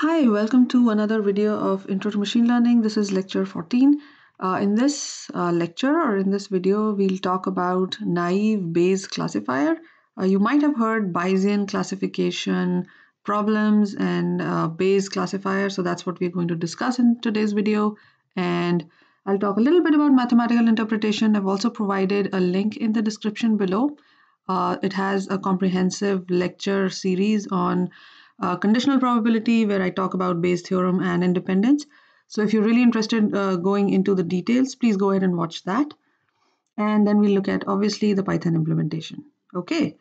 Hi, welcome to another video of Intro to Machine Learning. This is lecture 14. Uh, in this uh, lecture or in this video, we'll talk about naive Bayes classifier. Uh, you might have heard Bayesian classification problems and uh, Bayes classifier. So that's what we're going to discuss in today's video. And I'll talk a little bit about mathematical interpretation. I've also provided a link in the description below. Uh, it has a comprehensive lecture series on uh, conditional probability, where I talk about Bayes' theorem and independence. So if you're really interested uh, going into the details, please go ahead and watch that. And then we look at, obviously, the Python implementation. Okay,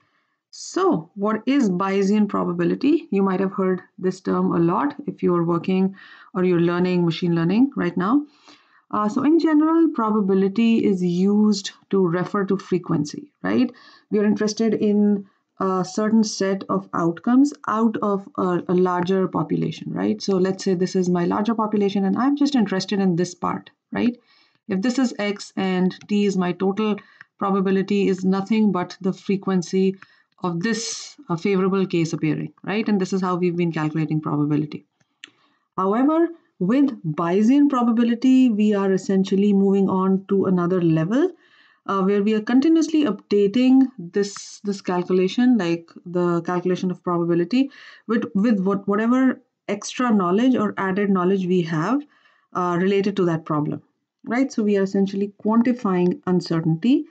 so what is Bayesian probability? You might have heard this term a lot if you're working or you're learning machine learning right now. Uh, so in general, probability is used to refer to frequency, right? We are interested in a certain set of outcomes out of a, a, larger population, right? So let's say this is my larger population and I'm just interested in this part, right? If this is X and T is my total probability is nothing but the frequency of this uh, favorable case appearing, right? And this is how we've been calculating probability. However, with Bayesian probability, we are essentially moving on to another level uh, where we are continuously updating this this calculation like the calculation of probability with with what whatever extra knowledge or added knowledge we have uh, related to that problem right so we are essentially quantifying uncertainty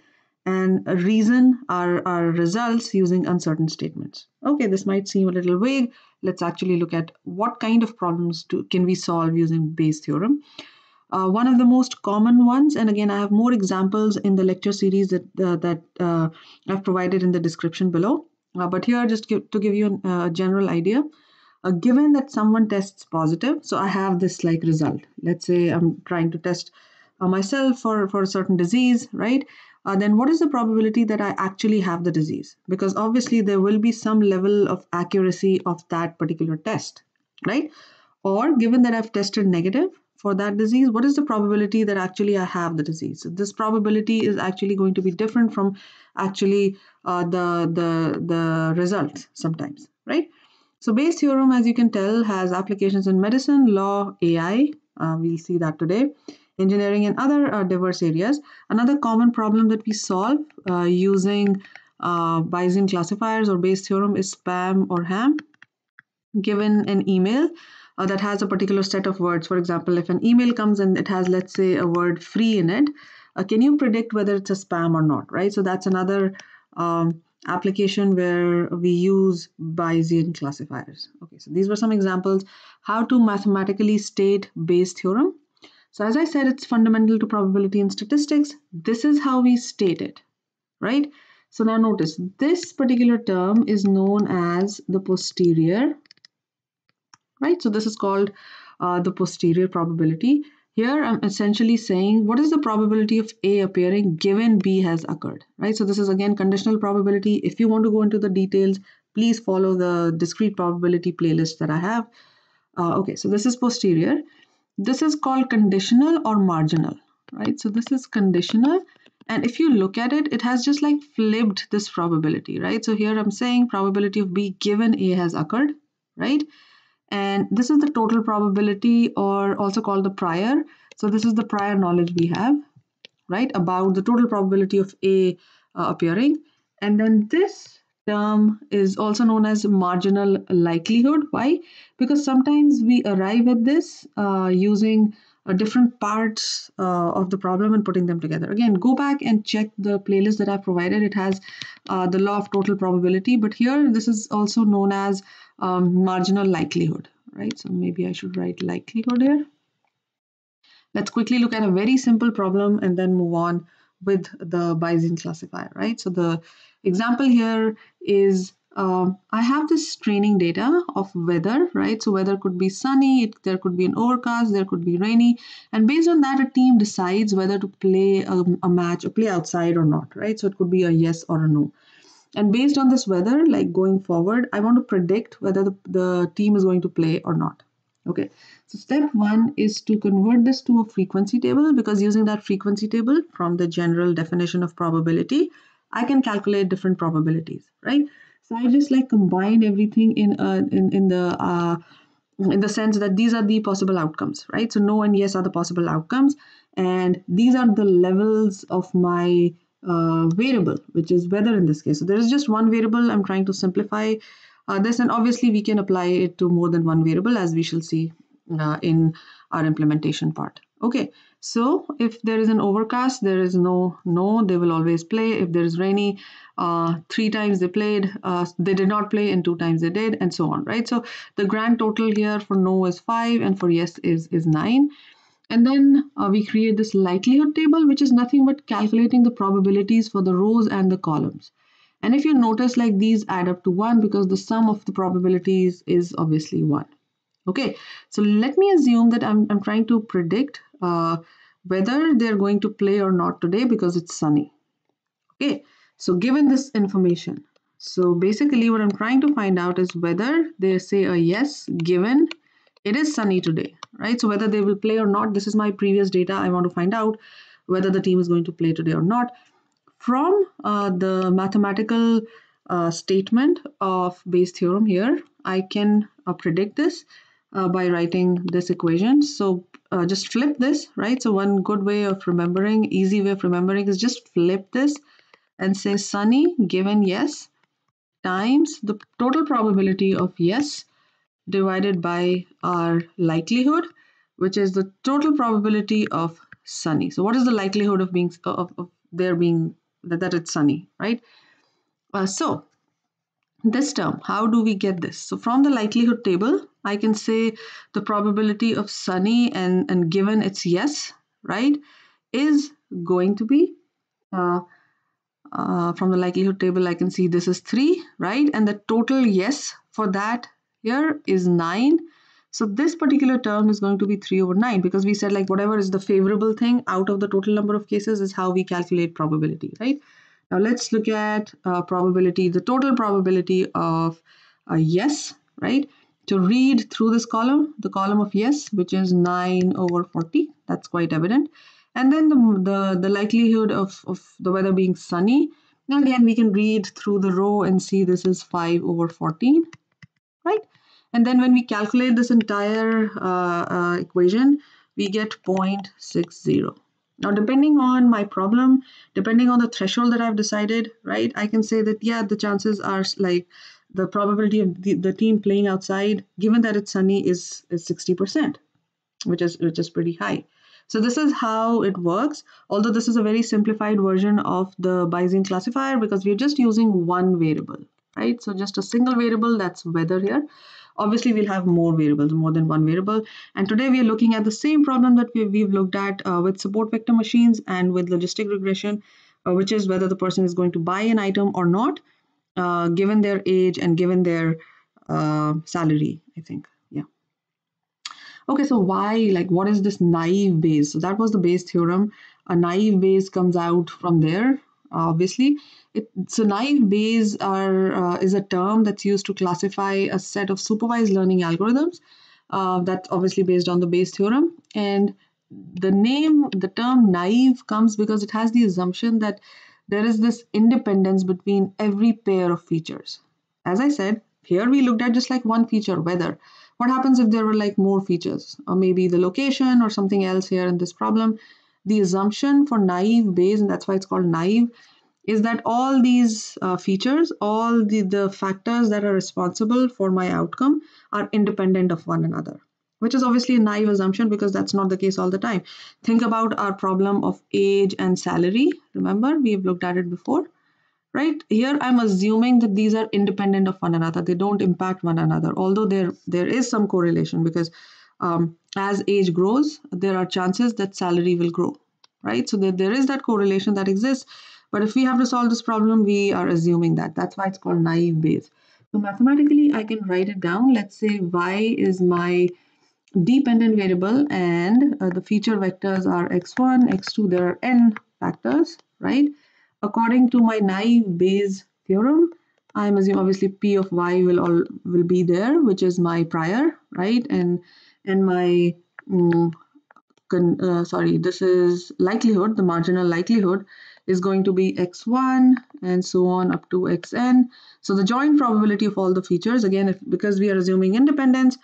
and reason our, our results using uncertain statements okay this might seem a little vague let's actually look at what kind of problems can we solve using bayes theorem uh, one of the most common ones, and again, I have more examples in the lecture series that, uh, that uh, I've provided in the description below. Uh, but here, just give, to give you a uh, general idea, uh, given that someone tests positive, so I have this like result. Let's say I'm trying to test myself for, for a certain disease, right? Uh, then what is the probability that I actually have the disease? Because obviously there will be some level of accuracy of that particular test, right? Or given that I've tested negative, for that disease, what is the probability that actually I have the disease? this probability is actually going to be different from actually uh, the, the, the result sometimes, right? So Bayes' theorem, as you can tell, has applications in medicine, law, AI, uh, we'll see that today, engineering and other uh, diverse areas. Another common problem that we solve uh, using uh, Bayesian classifiers or Bayes' theorem is spam or ham. Given an email, uh, that has a particular set of words. For example, if an email comes and it has, let's say, a word free in it, uh, can you predict whether it's a spam or not, right? So that's another um, application where we use Bayesian classifiers. Okay, so these were some examples. How to mathematically state Bayes theorem. So as I said, it's fundamental to probability and statistics. This is how we state it, right? So now notice this particular term is known as the posterior right? So this is called uh, the posterior probability. Here I'm essentially saying what is the probability of A appearing given B has occurred, right? So this is again conditional probability. If you want to go into the details, please follow the discrete probability playlist that I have. Uh, okay, so this is posterior. This is called conditional or marginal, right? So this is conditional. And if you look at it, it has just like flipped this probability, right? So here I'm saying probability of B given A has occurred, right? And this is the total probability or also called the prior. So this is the prior knowledge we have, right, about the total probability of A uh, appearing. And then this term is also known as marginal likelihood. Why? Because sometimes we arrive at this uh, using uh, different parts uh, of the problem and putting them together. Again, go back and check the playlist that I've provided. It has uh, the law of total probability, but here this is also known as um, marginal likelihood, right? So maybe I should write likelihood here. Let's quickly look at a very simple problem and then move on with the Bayesian classifier, right? So the example here is um, I have this training data of weather, right? So weather could be sunny, it, there could be an overcast, there could be rainy. And based on that, a team decides whether to play a, um, a match or play outside or not, right? So it could be a yes or a no. And based on this weather, like going forward, I want to predict whether the, the team is going to play or not. Okay, so step one is to convert this to a frequency table because using that frequency table from the general definition of probability, I can calculate different probabilities, right? So I just like combine everything in uh, in in the uh, in the sense that these are the possible outcomes, right? So no and yes are the possible outcomes, and these are the levels of my uh, variable, which is weather in this case. So there is just one variable. I'm trying to simplify uh, this. And obviously, we can apply it to more than one variable, as we shall see uh, in our implementation part. Okay, so if there is an overcast, there is no no, they will always play. If there is rainy, uh, three times they played, uh, they did not play, and two times they did, and so on, right? So the grand total here for no is five and for yes is, is nine. And then uh, we create this likelihood table, which is nothing but calculating the probabilities for the rows and the columns. And if you notice like these add up to one because the sum of the probabilities is obviously one. Okay, so let me assume that I'm, I'm trying to predict uh, whether they're going to play or not today because it's sunny. Okay, so given this information, so basically what I'm trying to find out is whether they say a yes given it is sunny today right? So whether they will play or not, this is my previous data. I want to find out whether the team is going to play today or not. From uh, the mathematical uh, statement of Bayes' theorem here, I can uh, predict this uh, by writing this equation. So uh, just flip this, right? So one good way of remembering, easy way of remembering is just flip this and say sunny given yes times the total probability of yes divided by our likelihood, which is the total probability of sunny. So what is the likelihood of being of, of there being that, that it's sunny, right? Uh, so this term, how do we get this? So from the likelihood table, I can say the probability of sunny and, and given it's yes, right, is going to be uh, uh, from the likelihood table, I can see this is 3, right? And the total yes for that here is 9. So this particular term is going to be 3 over 9 because we said like whatever is the favorable thing out of the total number of cases is how we calculate probability, right? Now let's look at uh, probability, the total probability of a yes, right? To read through this column, the column of yes, which is 9 over 40, that's quite evident. And then the, the, the likelihood of, of the weather being sunny. Now again, we can read through the row and see this is 5 over 14 right? And then when we calculate this entire uh, uh, equation, we get 0.60. Now, depending on my problem, depending on the threshold that I've decided, right, I can say that, yeah, the chances are like the probability of the, the team playing outside, given that it's sunny, is, is 60%, which is, which is pretty high. So this is how it works, although this is a very simplified version of the Bayesian classifier because we're just using one variable right? So just a single variable, that's weather here. Obviously, we'll have more variables, more than one variable. And today we are looking at the same problem that we, have looked at uh, with support vector machines and with logistic regression, uh, which is whether the person is going to buy an item or not, uh, given their age and given their uh, salary, I think. Yeah. Okay, so why, like, what is this naive base? So that was the Bayes theorem. A naive base comes out from there obviously. It, so naive Bayes are uh, is a term that's used to classify a set of supervised learning algorithms. Uh, that's obviously based on the Bayes theorem. And the name, the term naive comes because it has the assumption that there is this independence between every pair of features. As I said, here we looked at just like one feature, weather. What happens if there were like more features or maybe the location or something else here in this problem? the assumption for naive Bayes, and that's why it's called naive, is that all these uh, features, all the, the factors that are responsible for my outcome are independent of one another, which is obviously a naive assumption because that's not the case all the time. Think about our problem of age and salary. Remember, we've looked at it before, right? Here, I'm assuming that these are independent of one another. They don't impact one another, although there, there is some correlation because um, as age grows, there are chances that salary will grow, right? So there there is that correlation that exists. But if we have to solve this problem, we are assuming that. That's why it's called naive Bayes. So mathematically, I can write it down. Let's say y is my dependent variable and uh, the feature vectors are x1, x2, there are n factors, right? According to my naive Bayes theorem, I'm assuming obviously p of y will all will be there, which is my prior, right? And and my mm, uh, sorry this is likelihood the marginal likelihood is going to be x1 and so on up to xn so the joint probability of all the features again if because we are assuming independence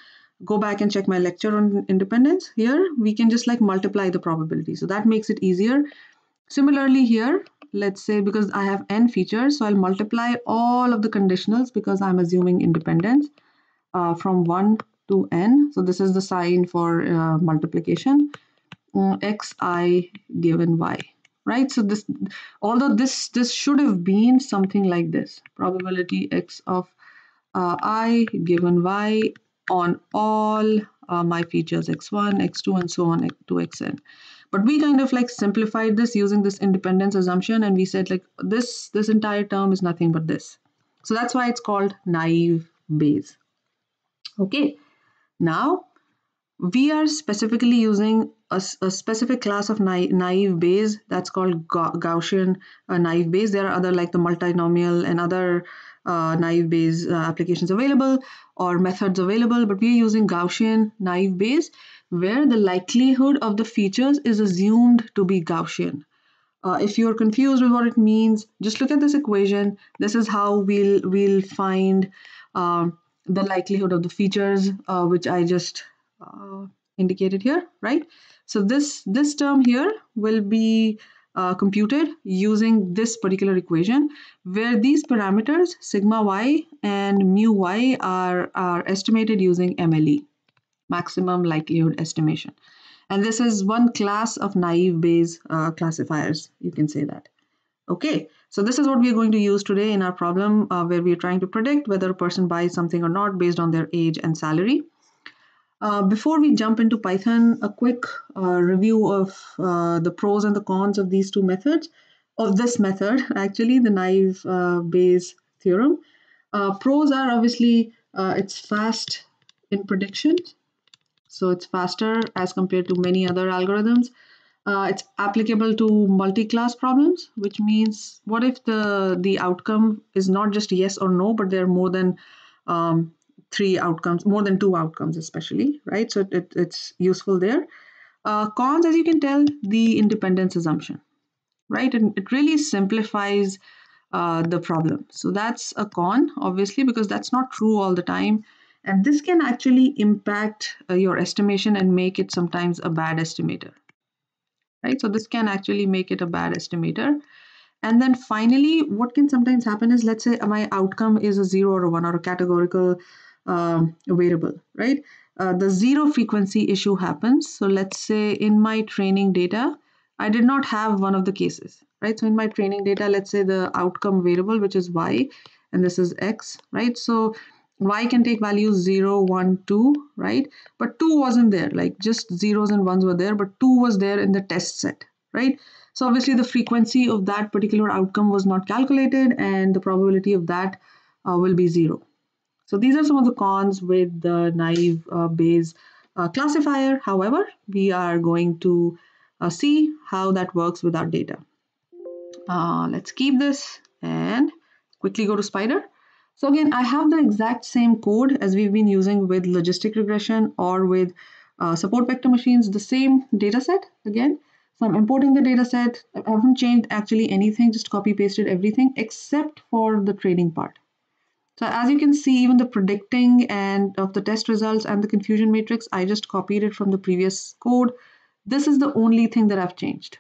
go back and check my lecture on independence here we can just like multiply the probability so that makes it easier similarly here let's say because I have n features so I'll multiply all of the conditionals because I'm assuming independence uh, from 1 2n. So this is the sign for uh, multiplication. Uh, mm, xi given y right so this although this this should have been something like this probability x of uh, i given y on all uh, my features x1 x2 and so on to xn but we kind of like simplified this using this independence assumption and we said like this this entire term is nothing but this so that's why it's called naive Bayes okay now, we are specifically using a, a specific class of naive, naive Bayes that's called Gaussian uh, naive Bayes. There are other like the multinomial and other uh, naive Bayes uh, applications available or methods available, but we're using Gaussian naive Bayes where the likelihood of the features is assumed to be Gaussian. Uh, if you're confused with what it means, just look at this equation. This is how we'll, we'll find um, the likelihood of the features uh, which I just uh, indicated here, right? So this, this term here will be uh, computed using this particular equation where these parameters sigma y and mu y are, are estimated using MLE, maximum likelihood estimation. And this is one class of naive Bayes uh, classifiers, you can say that. Okay, so this is what we're going to use today in our problem uh, where we're trying to predict whether a person buys something or not based on their age and salary. Uh, before we jump into Python, a quick uh, review of uh, the pros and the cons of these two methods, of this method, actually, the naive-Bayes uh, theorem. Uh, pros are obviously it's fast in prediction, so it's faster as compared to many other algorithms. Uh, it's applicable to multi-class problems, which means what if the, the outcome is not just yes or no, but there are more than um, three outcomes, more than two outcomes especially, right? So it, it, it's useful there. Uh, cons, as you can tell, the independence assumption, right? And it, really simplifies uh, the problem. So that's a con, obviously, because that's not true all the time. And this can actually impact uh, your estimation and make it sometimes a bad estimator, right? So this can actually make it a bad estimator. And then finally, what can sometimes happen is let's say my outcome is a zero or a one or a categorical um, variable, right? Uh, the zero frequency issue happens. So let's say in my training data, I did not have one of the cases, right? So in my training data, let's say the outcome variable, which is y, and this is x, right? So y can take values 0 1 2 right but 2 wasn't there like just zeros and ones were there but 2 was there in the test set right so obviously the frequency of that particular outcome was not calculated and the probability of that uh, will be 0 so these are some of the cons with the naive uh, Bayes uh, classifier however we are going to uh, see how that works with our data uh, let's keep this and quickly go to spider so again, I have the exact same code as we've been using with logistic regression or with uh, support vector machines, the same data set again. So I'm importing the data set. I haven't changed actually anything, just copy pasted everything except for the training part. So as you can see, even the predicting and of the test results and the confusion matrix, I just copied it from the previous code. This is the only thing that I've changed.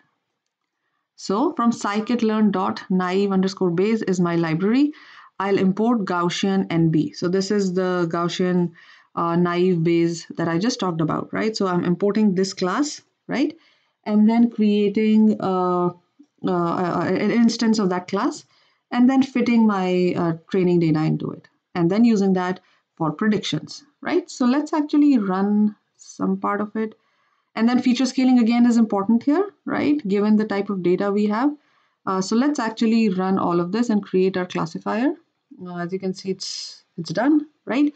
So from scikit-learn.naive underscore base is my library. I'll import Gaussian NB. So this is the Gaussian uh, naive Bayes that I just talked about, right? So I'm importing this class, right? And then creating uh, uh an instance of that class and then fitting my uh, training data into it and then using that for predictions, right? So let's actually run some part of it. And then feature scaling again is important here, right? Given the type of data we have. Uh, so let's actually run all of this and create our classifier. Uh, as you can see, it's it's done, right?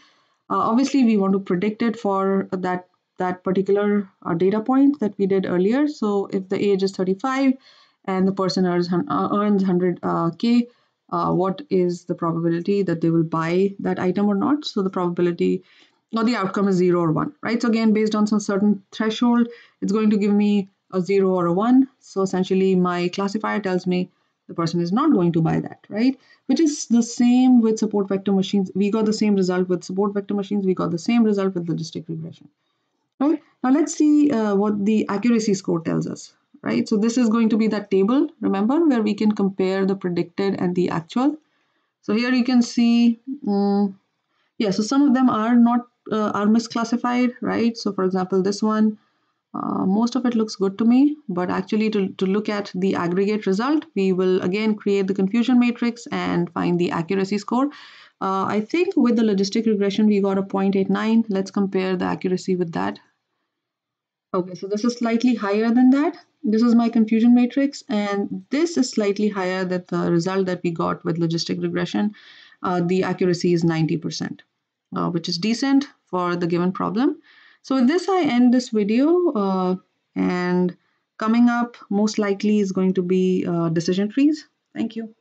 Uh, obviously, we want to predict it for that that particular uh, data point that we did earlier. So if the age is 35 and the person earns, earns 100K, uh, what is the probability that they will buy that item or not? So the probability or the outcome is 0 or 1, right? So again, based on some certain threshold, it's going to give me a 0 or a 1. So essentially my classifier tells me the person is not going to buy that, right? Which is the same with support vector machines. We got the same result with support vector machines. We got the same result with logistic regression, right? Now let's see uh, what the accuracy score tells us, right? So this is going to be that table, remember, where we can compare the predicted and the actual. So here you can see, um, yeah, so some of them are not, uh, are misclassified, right? So for example, this one, uh, most of it looks good to me, but actually to, to look at the aggregate result, we will again create the confusion matrix and find the accuracy score. Uh, I think with the logistic regression, we got a 0.89. Let's compare the accuracy with that. Okay, so this is slightly higher than that. This is my confusion matrix, and this is slightly higher than the result that we got with logistic regression. Uh, the accuracy is 90%, uh, which is decent for the given problem. So with this I end this video uh, and coming up most likely is going to be uh, decision trees. Thank you.